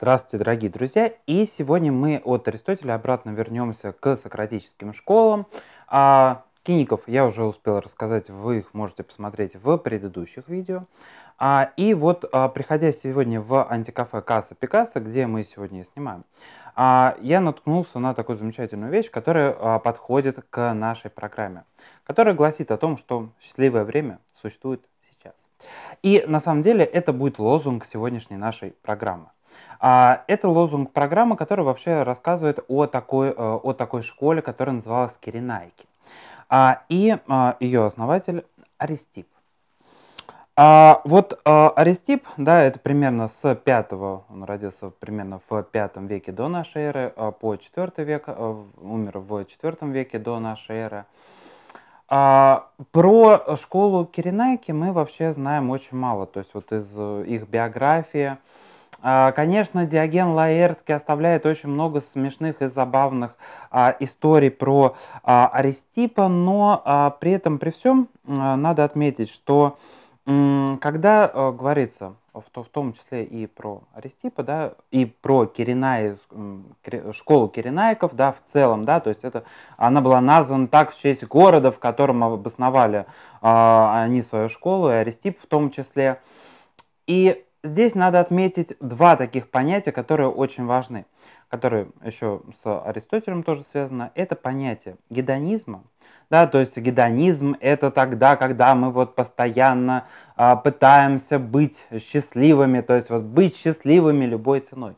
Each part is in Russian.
Здравствуйте, дорогие друзья! И сегодня мы от Аристотеля обратно вернемся к сократическим школам. А киников я уже успел рассказать, вы их можете посмотреть в предыдущих видео. А, и вот, а, приходя сегодня в антикафе Касса Пикассо, где мы сегодня снимаем, а, я наткнулся на такую замечательную вещь, которая а, подходит к нашей программе, которая гласит о том, что счастливое время существует и на самом деле это будет лозунг сегодняшней нашей программы. А Это лозунг программы, который вообще рассказывает о такой, э, о такой школе, которая называлась Киринайки. А, и э, ее основатель Аристип. А, вот а, Аристип, да, это примерно с 5 он родился примерно в 5 веке до нашей эры, по 4 век, умер в 4 веке до нашей эры. А, про школу Киринайки мы вообще знаем очень мало, то есть вот из э, их биографии. А, конечно, Диоген Лаэртский оставляет очень много смешных и забавных а, историй про а, Аристипа, но а, при этом, при всем, а, э, надо отметить, что когда э, говорится в, в том числе и про Аристипа, да, и про Киринай, школу Киринайков, да, в целом, да, то есть это, она была названа так в честь города, в котором обосновали э, они свою школу, и Аристип в том числе. И здесь надо отметить два таких понятия, которые очень важны, которые еще с Аристотелем тоже связаны. Это понятие гедонизма. Да, то есть гедонизм – это тогда, когда мы вот постоянно а, пытаемся быть счастливыми, то есть вот быть счастливыми любой ценой.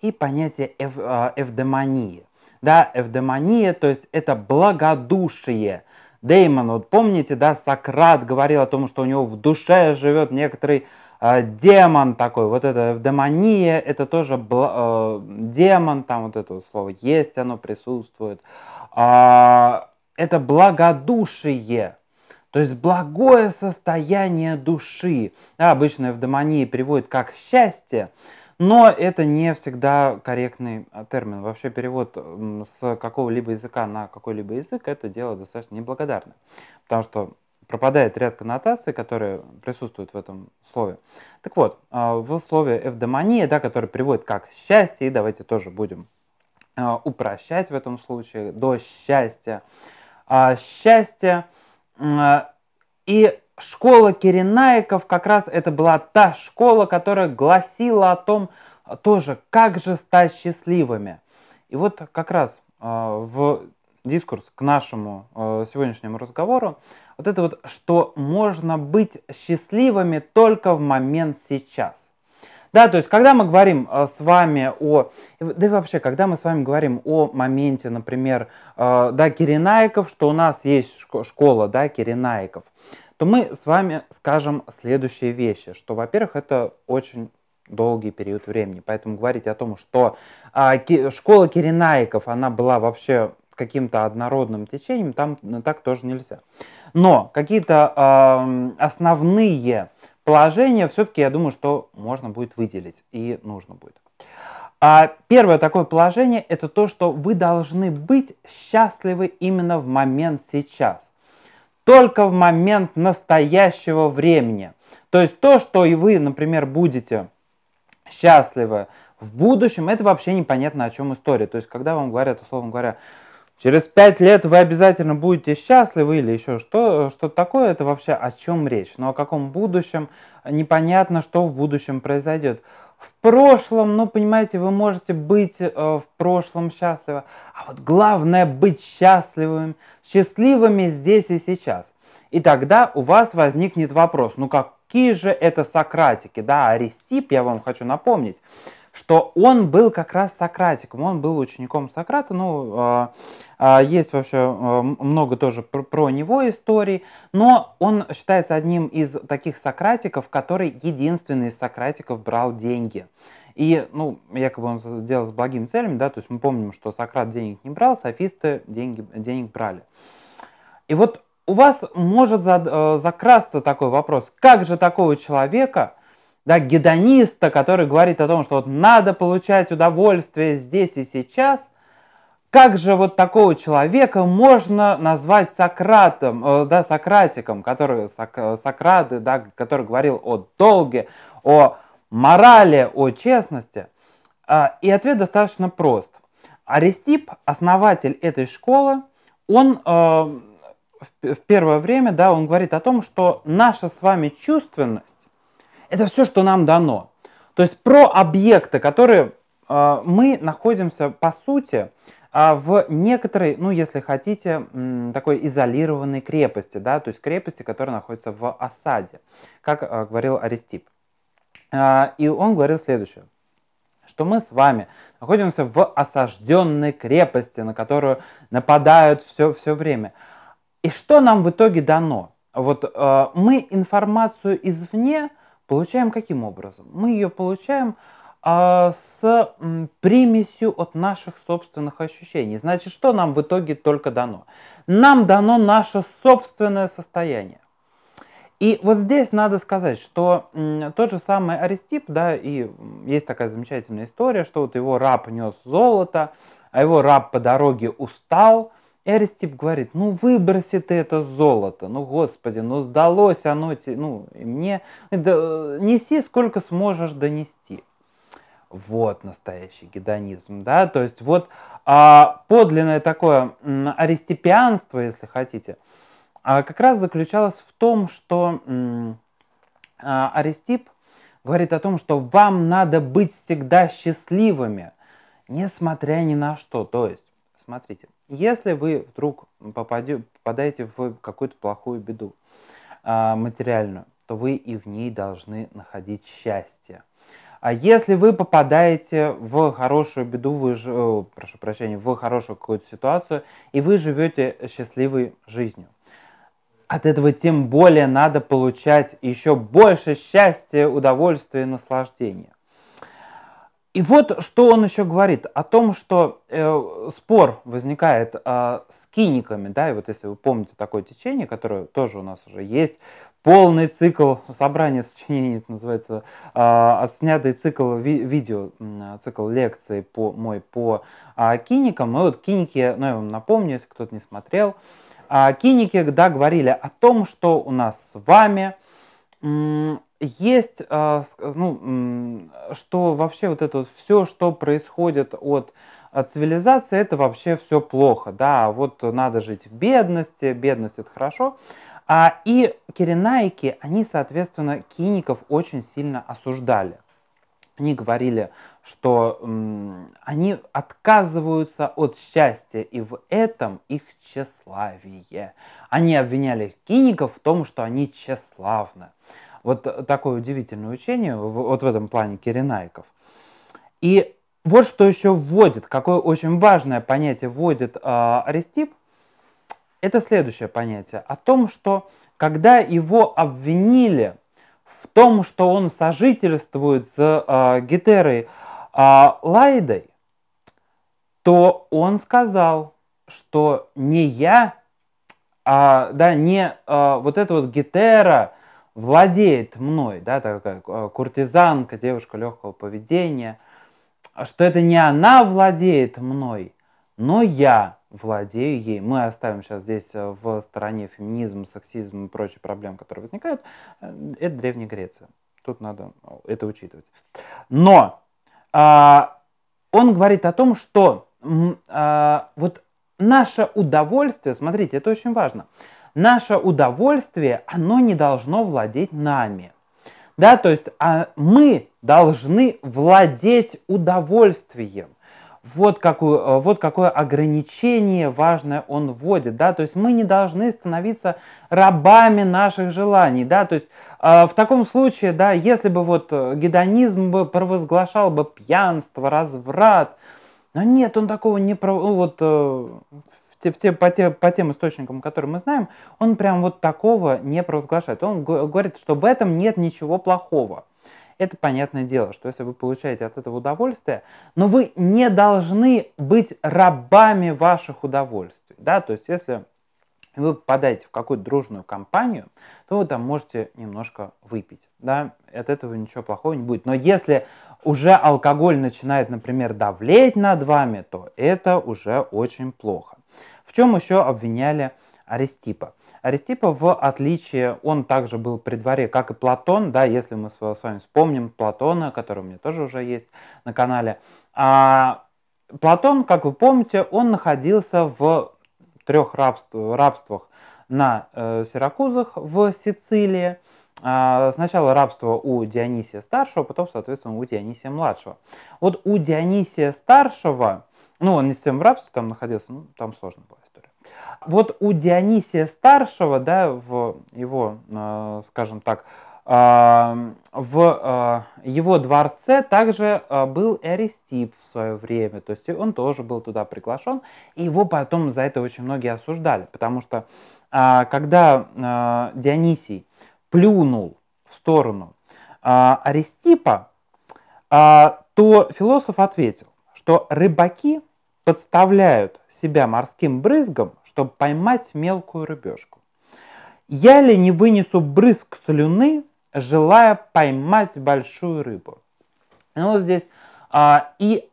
И понятие эв, а, эвдемонии. Да, эвдемония, то есть это благодушие – Деймон. Вот помните, да, Сократ говорил о том, что у него в душе живет некоторый э, демон такой. Вот это в демонии, это тоже бл- э, а, демон, там вот это слово есть, оно присутствует. Э, это благодушие. То есть благое состояние души. Да, обычно в демонии приводит как счастье. Но это не всегда корректный а, термин. Вообще перевод с какого-либо языка на какой-либо язык это дело достаточно неблагодарно, потому что пропадает ряд коннотаций, которые присутствуют в этом слове. Так вот, а, в слове эвдемония, да, который приводит как счастье, и давайте тоже будем а, упрощать в этом случае до счастья. Счастье и школа Киренаиков как раз это была та школа, которая гласила о том тоже, как же стать счастливыми. И вот как раз э, в дискурс к нашему э, сегодняшнему разговору, вот это вот, что можно быть счастливыми только в момент сейчас. Да, то есть, когда мы говорим э, с вами о, да и вообще, когда мы с вами говорим о моменте, например, э, да, Киренаиков, что у нас есть школа, да, Киренаиков, то мы с вами скажем следующие вещи, что, во-первых, это очень долгий период времени, поэтому говорить о том, что а, ки, школа Киренаиков, она была вообще каким-то однородным течением, там так тоже нельзя. Но какие-то э, основные положения все-таки, я думаю, что можно будет выделить и нужно будет. А первое такое положение – это то, что вы должны быть счастливы именно в момент сейчас только в момент настоящего времени. То есть то, что и вы, например, будете счастливы в будущем, это вообще непонятно о чем история. То есть когда вам говорят, условно говоря, через пять лет вы обязательно будете счастливы или еще что, что такое, это вообще о чем речь. Но ну, о каком будущем, непонятно, что в будущем произойдет в прошлом, ну, понимаете, вы можете быть э, в прошлом счастливы, а вот главное быть счастливыми, счастливыми здесь и сейчас. И тогда у вас возникнет вопрос, ну какие же это сократики, да, Аристип, я вам хочу напомнить, что он был как раз Сократиком, он был учеником Сократа, ну, а, а, есть вообще а, много тоже про него историй, но он считается одним из таких Сократиков, который единственный из Сократиков брал деньги. И, ну, якобы он сделал с благими целями, да, то есть мы помним, что Сократ денег не брал, софисты деньги, денег брали. И вот у вас может э, закрасться такой вопрос, как же такого человека – да, гедониста, который говорит о том, что вот надо получать удовольствие здесь и сейчас, как же вот такого человека можно назвать Сократом, э, да, Сократиком, который, Сок, э, Сократы, да, который говорил о долге, о морали, о честности? А, и ответ достаточно прост. Аристип, основатель этой школы, он э, в первое время, да, он говорит о том, что наша с вами чувственность, это все, что нам дано. То есть про объекты, которые э, мы находимся, по сути, э, в некоторой, ну, если хотите, э, такой изолированной крепости, да, то есть крепости, которая находится в осаде, как э, говорил Аристип. Э, и он говорил следующее что мы с вами находимся в осажденной крепости, на которую нападают все, все время. И что нам в итоге дано? Вот э, мы информацию извне Получаем каким образом? Мы ее получаем а, с м, примесью от наших собственных ощущений. Значит, что нам в итоге только дано? Нам дано наше собственное состояние. И вот здесь надо сказать, что м, тот же самый Аристип, да, и есть такая замечательная история, что вот его раб нес золото, а его раб по дороге устал, Эристип говорит, ну выброси ты это золото, ну господи, ну сдалось оно тебе, ну и мне, э, да, э, неси сколько сможешь донести. Вот настоящий гедонизм, да, то есть вот а, подлинное такое аристипианство, если хотите, а, как раз заключалось в том, что а, Аристип говорит о том, что вам надо быть всегда счастливыми, несмотря ни на что, то есть Смотрите, если вы вдруг попадете, попадаете в какую-то плохую беду а, материальную, то вы и в ней должны находить счастье. А если вы попадаете в хорошую беду, вы э, прошу прощения, в хорошую какую-то ситуацию, и вы живете счастливой жизнью. От этого тем более надо получать еще больше счастья, удовольствия и наслаждения. И вот что он еще говорит о том, что э, спор возникает э, с киниками, да, и вот если вы помните такое течение, которое тоже у нас уже есть, полный цикл собрания сочинений, это называется, э, отснятый цикл ви видео, э, цикл лекций по, мой по э, киникам. И вот киники, ну я вам напомню, если кто-то не смотрел, э, киники, да, говорили о том, что у нас с вами... Э, есть, а, ну, что вообще вот это вот все, что происходит от цивилизации, это вообще все плохо, да, а вот надо жить в бедности, бедность это хорошо. А, и киренайки, они, соответственно, киников очень сильно осуждали. Они говорили, что они отказываются от счастья, и в этом их тщеславие. Они обвиняли киников в том, что они тщеславны. Вот э, такое удивительное учение, вот в этом плане Киренайков. И вот что еще вводит, какое очень важное понятие вводит э, Аристип, это следующее понятие о том, что когда его обвинили в том, что он сожительствует с э, Гетерой э, Лайдой, то он сказал, что не я, а, да, не а, вот эта вот Гетера владеет мной, да, такая э, куртизанка, девушка легкого поведения, а что это не она владеет мной, но я владею ей. Мы оставим сейчас здесь э, в стороне феминизм, сексизм и прочие проблемы, которые возникают. Э, это Древняя Греция. Тут надо это учитывать. Но а, он говорит о том, что а, вот наше удовольствие, смотрите, это очень важно наше удовольствие, оно не должно владеть нами. Да, то есть а мы должны владеть удовольствием. Вот, какую, э, вот какое ограничение важное он вводит, да, то есть мы не должны становиться рабами наших желаний, да, то есть э, в таком случае, да, если бы вот э, гедонизм бы провозглашал бы пьянство, разврат, но нет, он такого не, про, ну, вот э, те, те, по, те, по тем источникам, которые мы знаем, он прям вот такого не провозглашает. Он говорит, что в этом нет ничего плохого. Это понятное дело, что если вы получаете от этого удовольствие, но вы не должны быть рабами ваших удовольствий. Да? То есть если вы попадаете в какую-то дружную компанию, то вы там можете немножко выпить. Да? От этого ничего плохого не будет. Но если уже алкоголь начинает, например, давлеть над вами, то это уже очень плохо. В чем еще обвиняли Аристипа? Аристипа, в отличие, он также был при дворе, как и Платон, да, если мы с вами вспомним Платона, который у меня тоже уже есть на канале. А Платон, как вы помните, он находился в трех рабств, рабствах на э, Сиракузах в Сицилии. А, сначала рабство у Дионисия Старшего, потом, соответственно, у Дионисия Младшего. Вот у Дионисия Старшего ну, он не с тем в рабстве там находился, ну, там сложная была история. Вот у Дионисия Старшего, да, в его, э, скажем так, э, в э, его дворце также был Эристип в свое время, то есть он тоже был туда приглашен, и его потом за это очень многие осуждали, потому что когда Дионисий плюнул в сторону Аристипа, то философ ответил, что рыбаки подставляют себя морским брызгом, чтобы поймать мелкую рыбешку. Я ли не вынесу брызг слюны, желая поймать большую рыбу? Ну вот здесь а, и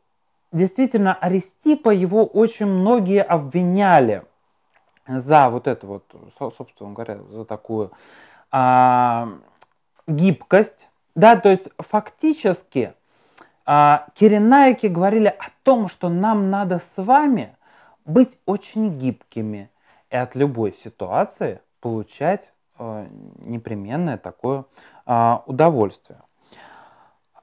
действительно Аристипа его очень многие обвиняли за вот это вот, собственно говоря, за такую а, гибкость, да, то есть фактически а Киринаики говорили о том, что нам надо с вами быть очень гибкими и от любой ситуации получать э, непременное такое а, удовольствие.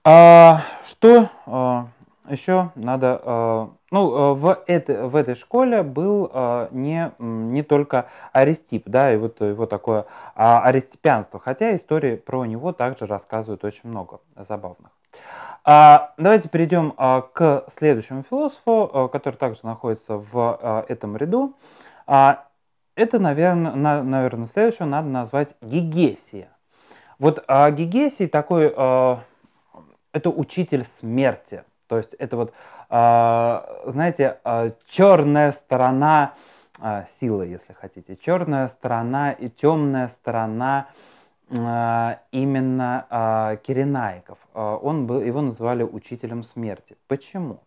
А что э, еще надо... Э, ну, в этой, в этой школе был не, не только Аристип, да, и вот его такое аристипянство, хотя истории про него также рассказывают очень много забавных. А, давайте перейдем а, к следующему философу, а, который также находится в а, этом ряду. А, это, наверное, на, наверное, следующего надо назвать Гегесия. Вот а, Гегесий такой, а, это учитель смерти. То есть это вот, а, знаете, а, черная сторона а, силы, если хотите, черная сторона и темная сторона а, а, именно а, Киренаиков. А, он был, его называли учителем смерти. Почему?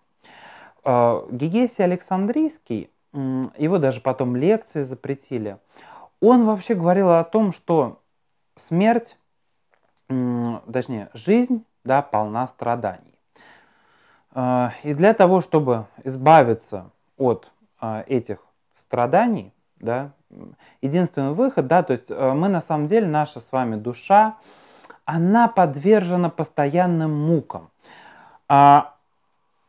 Гегесий Александрийский, его даже потом лекции запретили, он вообще говорил о том, что смерть, точнее, жизнь да, полна страданий. И для того, чтобы избавиться от этих страданий, да, единственный выход, да, то есть э, мы на самом деле, наша с вами душа, она подвержена постоянным мукам. А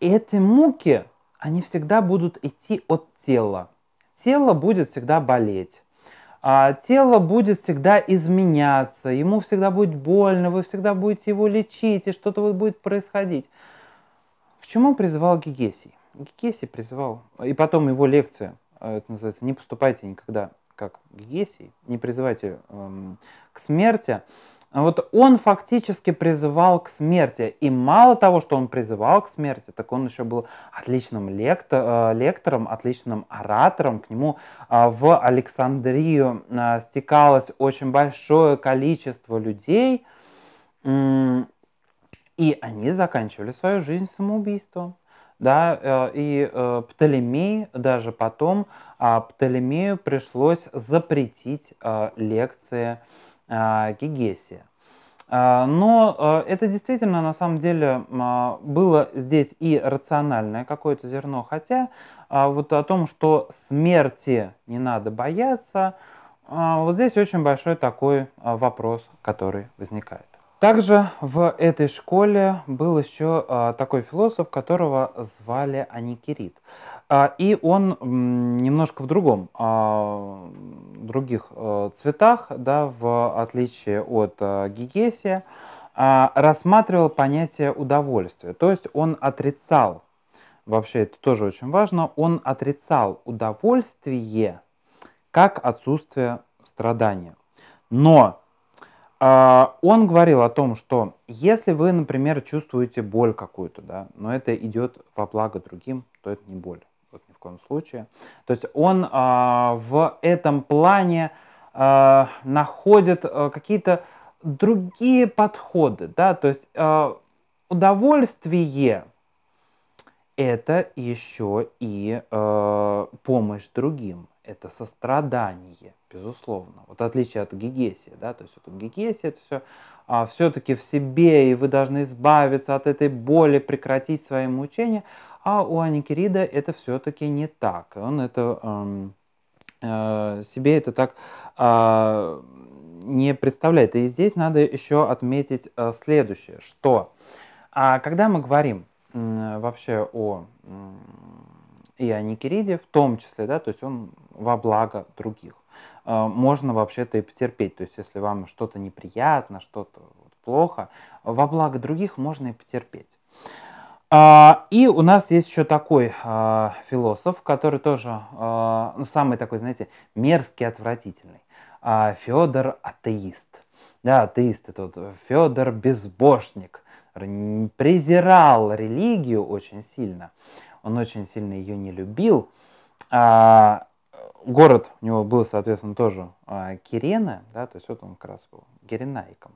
эти муки, они всегда будут идти от тела. Тело будет всегда болеть. А тело будет всегда изменяться, ему всегда будет больно, вы всегда будете его лечить, и что-то вот будет происходить. К чему призывал Гегесий? Гегесий призывал, и потом его лекция – а, это называется, не поступайте никогда как Гесий, не призывайте эм, к смерти. А вот он фактически призывал к смерти. И мало того, что он призывал к смерти, так он еще был отличным лектор, э, лектором, отличным оратором. К нему а, в Александрию стекалось очень большое количество людей. И они заканчивали свою жизнь самоубийством да, э, и э, Птолемей даже потом, а, Птолемею пришлось запретить э, лекции Гегесия. Но это действительно, на самом деле, а, было здесь и рациональное какое-то зерно, хотя а, вот о том, что смерти не надо бояться, вот здесь очень большой такой вопрос, который возникает. Также в этой школе был еще а, такой философ, которого звали Аникерит. А, и он немножко в другом, а, других э, цветах, да, в отличие от э, Гегесия, рассматривал понятие удовольствия. То есть он отрицал, вообще это тоже очень важно, он отрицал удовольствие как отсутствие страдания. Но а, он говорил о том, что если вы, например, чувствуете боль какую-то, да, но это идет во благо другим, то это не боль, вот ни в коем случае. То есть он а, в этом плане а, находит какие-то другие подходы, да, то есть а, удовольствие это еще и э, помощь другим, это сострадание, безусловно. Вот отличие от гигесии, да, то есть вот гигесия это все а, все-таки в себе, и вы должны избавиться от этой боли, прекратить свои мучения, а у Аникирида это все-таки не так. Он это эм, э, себе это так э, не представляет. И здесь надо еще отметить э, следующее, что а, когда мы говорим э, вообще о э, и о Никириде в том числе, да, то есть он во благо других. А, можно вообще-то и потерпеть, то есть если вам что-то неприятно, что-то плохо, во благо других можно и потерпеть. А, и у нас есть еще такой а, философ, который тоже ну, самый такой, знаете, мерзкий, отвратительный. Федор атеист. Да, атеист это вот Федор безбожник. Презирал религию очень сильно он очень сильно ее не любил. А, город у него был, соответственно, тоже а, Кирена, да, то есть вот он как раз был Гиренаиком.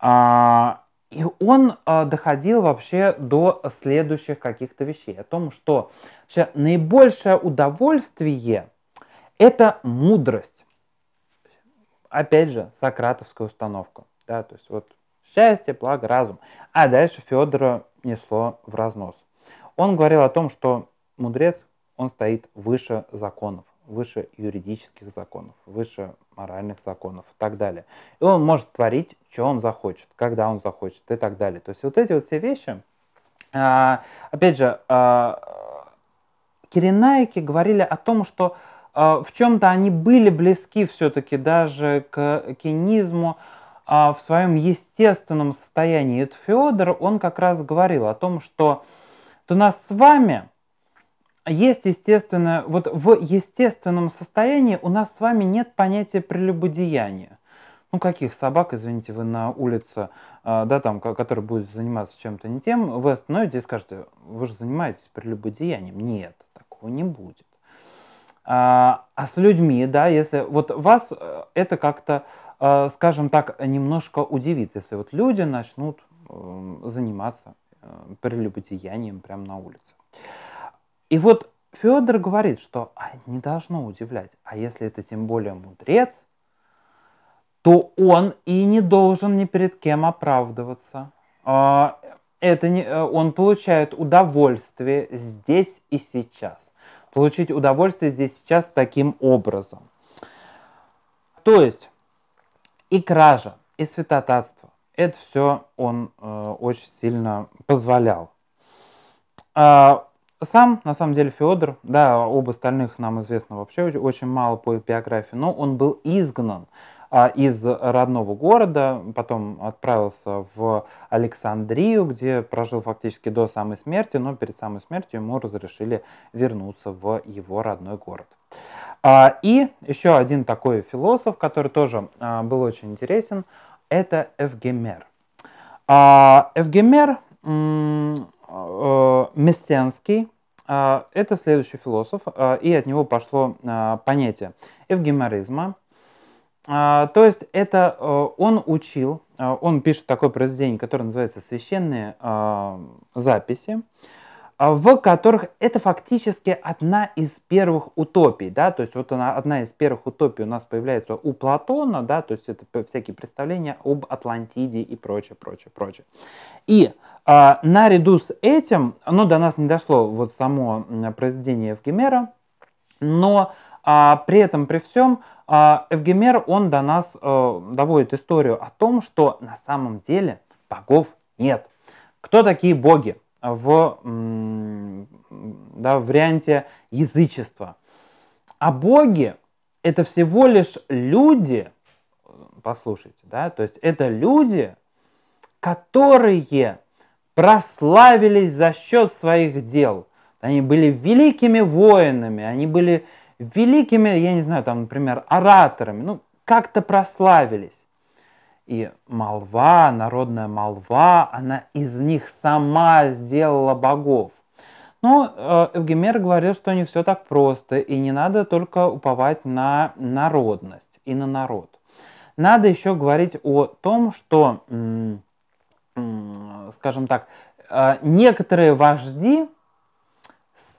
А, и он а, доходил вообще до следующих каких-то вещей, о том, что вообще наибольшее удовольствие – это мудрость. Опять же, сократовская установка, да, то есть вот счастье, благо, разум. А дальше Федора несло в разнос. Он говорил о том, что мудрец, он стоит выше законов, выше юридических законов, выше моральных законов и так далее. И он может творить, что он захочет, когда он захочет и так далее. То есть вот эти вот все вещи, а, опять же, а, Киринаики говорили о том, что а, в чем-то они были близки все-таки даже к кинизму в своем естественном состоянии. Это Федор, он как раз говорил о том, что то нас с вами есть естественно, вот в естественном состоянии у нас с вами нет понятия прелюбодеяния. Ну, каких собак, извините, вы на улице, а, да, там, который будет заниматься чем-то не тем, вы остановите и скажете, вы же занимаетесь прелюбодеянием. Нет, такого не будет. А, а с людьми, да, если вот вас э, это как-то, э, скажем так, немножко удивит, если вот люди начнут э, заниматься Э, прелюбодеянием прямо на улице. И вот Федор говорит, что а, не должно удивлять, а если это тем более мудрец, то он и не должен ни перед кем оправдываться. А, это не, э, он получает удовольствие здесь и сейчас. Получить удовольствие здесь и сейчас таким образом. То есть и кража, и святотатство, это все он э, очень сильно позволял. А, сам, на самом деле, Федор, да, об остальных нам известно вообще очень мало по биографии, но он был изгнан а, из родного города, потом отправился в Александрию, где прожил фактически до самой смерти, но перед самой смертью ему разрешили вернуться в его родной город. А, и еще один такой философ, который тоже а, был очень интересен, это эвгемер. А эвгемер э, мессенский, а, это следующий философ, а, и от него пошло а, понятие эвгемеризма. То есть это э, он учил, он пишет такое произведение, которое называется «Священные записи», а, в которых это фактически одна из первых утопий, да, то есть вот она, одна из первых утопий у нас появляется у Платона, да, то есть это всякие представления об Атлантиде и прочее, прочее, прочее. И а, наряду с этим, ну, до нас не дошло вот само произведение Евгемера, но а, при этом, при всем, а, Евгемер, он до нас а, доводит историю о том, что на самом деле богов нет. Кто такие боги? в да, варианте язычества. А боги – это всего лишь люди, послушайте, да, то есть это люди, которые прославились за счет своих дел. Они были великими воинами, они были великими, я не знаю, там, например, ораторами, ну, как-то прославились. И молва, народная молва, она из них сама сделала богов. Но ну, Эвгемер говорил, что не все так просто, и не надо только уповать на народность и на народ. Надо еще говорить о том, что, скажем так, э, некоторые вожди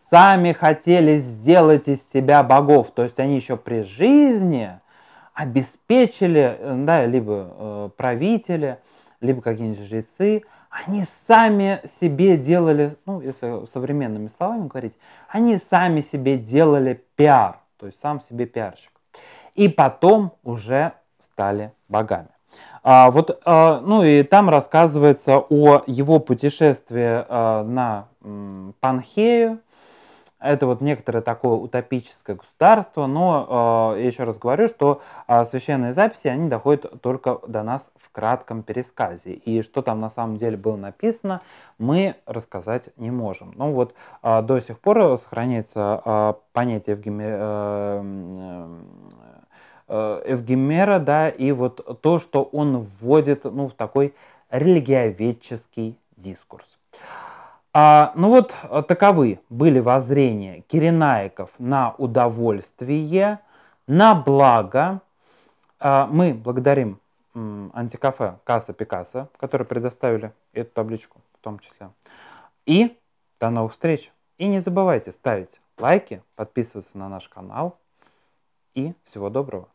сами хотели сделать из себя богов, то есть они еще при жизни обеспечили, э, да, либо э, правители, либо какие-нибудь жрецы, они сами себе делали, ну, если современными словами говорить, они сами себе делали пиар, то есть сам себе пиарщик. И потом уже стали богами. А, вот, а, ну и там рассказывается о его путешествии а, на м, Панхею, это вот некоторое такое утопическое государство, но э, я еще раз говорю, что э, священные записи, они доходят только до нас в кратком пересказе. И что там на самом деле было написано, мы рассказать не можем. Но ну вот э, до сих пор сохраняется понятие в гиме... Эвгемера, да, и вот то, что он вводит ну, в такой религиоведческий дискурс. А, ну вот э, таковы были воззрения Киренаиков на удовольствие, на благо. А, мы благодарим м, антикафе Каса Пикаса, которые предоставили эту табличку в том числе. И до новых встреч. И не забывайте ставить лайки, подписываться на наш канал. И всего доброго.